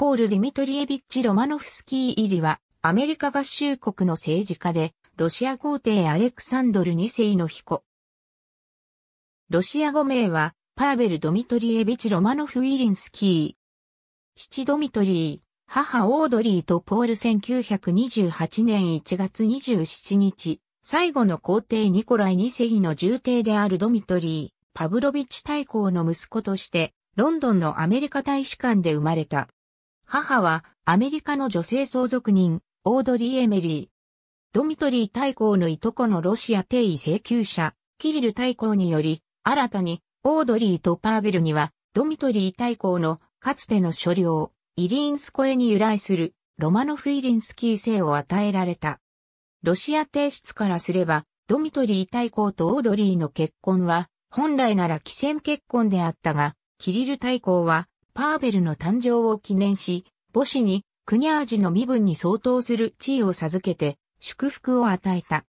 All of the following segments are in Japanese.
ポール・ディミトリエビッチ・ロマノフスキー入りは、アメリカ合衆国の政治家で、ロシア皇帝アレクサンドル2世の彦。ロシア語名は、パーベル・ドミトリエビチ・ロマノフ・ウィリンスキー。父ドミトリー、母オードリーとポール1928年1月27日、最後の皇帝ニコライ2世の重帝であるドミトリー、パブロビッチ大公の息子として、ロンドンのアメリカ大使館で生まれた。母はアメリカの女性相続人、オードリー・エメリー。ドミトリー大公のいとこのロシア定位請求者、キリル大公により、新たにオードリーとパーベルには、ドミトリー大公のかつての所領、イリーンスコエに由来するロマノフ・イリンスキー姓を与えられた。ロシア帝室からすれば、ドミトリー大公とオードリーの結婚は、本来なら既戦結婚であったが、キリル大公は、パーベルの誕生を記念し、母子にクニャージの身分に相当する地位を授けて祝福を与えた。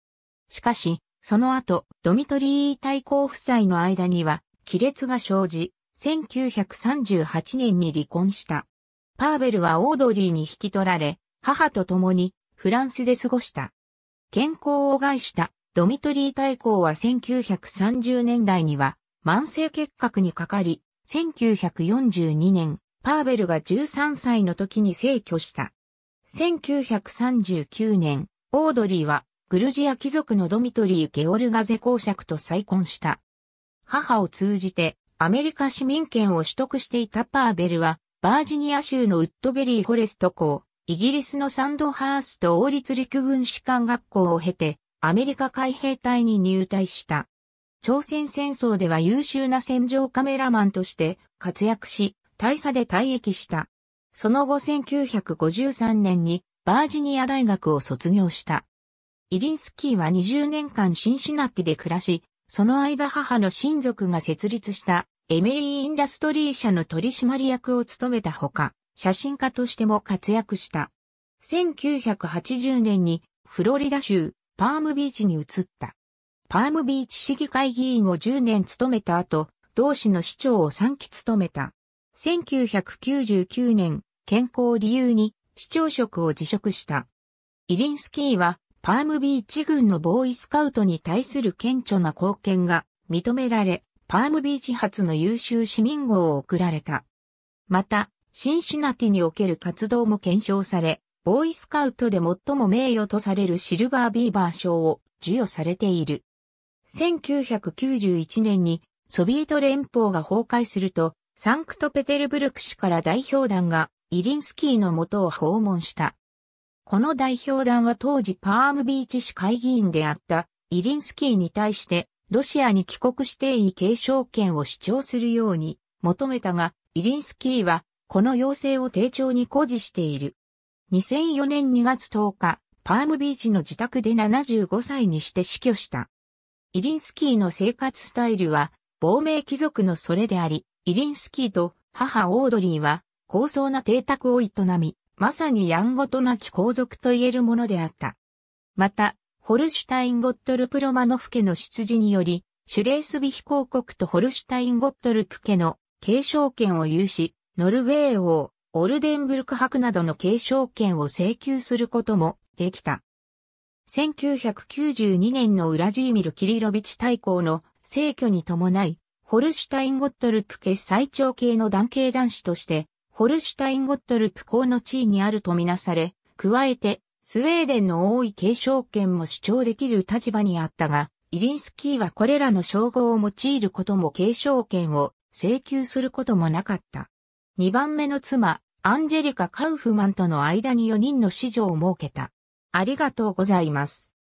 しかし、その後、ドミトリー大公夫妻の間には、亀裂が生じ、1938年に離婚した。パーベルはオードリーに引き取られ、母と共にフランスで過ごした。健康を害したドミトリー大公は1930年代には慢性結核にかかり、1942年、パーベルが13歳の時に逝去した。1939年、オードリーはグルジア貴族のドミトリー・ゲオルガゼ公爵と再婚した。母を通じてアメリカ市民権を取得していたパーベルは、バージニア州のウッドベリー・フォレスト校、イギリスのサンドハースト王立陸軍士官学校を経て、アメリカ海兵隊に入隊した。朝鮮戦争では優秀な戦場カメラマンとして活躍し、大佐で退役した。その後1953年にバージニア大学を卒業した。イリンスキーは20年間シンシナティで暮らし、その間母の親族が設立したエメリー・インダストリー社の取締役を務めたほか、写真家としても活躍した。1980年にフロリダ州パームビーチに移った。パームビーチ市議会議員を10年務めた後、同市の市長を3期務めた。1999年、健康を理由に市長職を辞職した。イリンスキーは、パームビーチ軍のボーイスカウトに対する顕著な貢献が認められ、パームビーチ発の優秀市民号を贈られた。また、シンシナティにおける活動も検証され、ボーイスカウトで最も名誉とされるシルバービーバー賞を授与されている。1991年にソビエト連邦が崩壊すると、サンクトペテルブルク市から代表団がイリンスキーのもとを訪問した。この代表団は当時パームビーチ市会議員であったイリンスキーに対してロシアに帰国していい継承権を主張するように求めたが、イリンスキーはこの要請を丁重に誇示している。2004年2月10日、パームビーチの自宅で75歳にして死去した。イリンスキーの生活スタイルは、亡命貴族のそれであり、イリンスキーと母オードリーは、高層な邸宅を営み、まさにやんごとなき皇族と言えるものであった。また、ホルシュタイン・ゴットルプ・ロマノフ家の出自により、シュレースビヒ公国とホルシュタイン・ゴットルプ家の継承権を有し、ノルウェー王、オルデンブルク伯などの継承権を請求することもできた。1992年のウラジーミル・キリロビチ大公の逝去に伴い、ホルシュタインゴットルプ家最長系の男系男子として、ホルシュタインゴットルプ公の地位にあるとみなされ、加えて、スウェーデンの王位継承権も主張できる立場にあったが、イリンスキーはこれらの称号を用いることも継承権を請求することもなかった。2番目の妻、アンジェリカ・カウフマンとの間に4人の子女を設けた。ありがとうございます。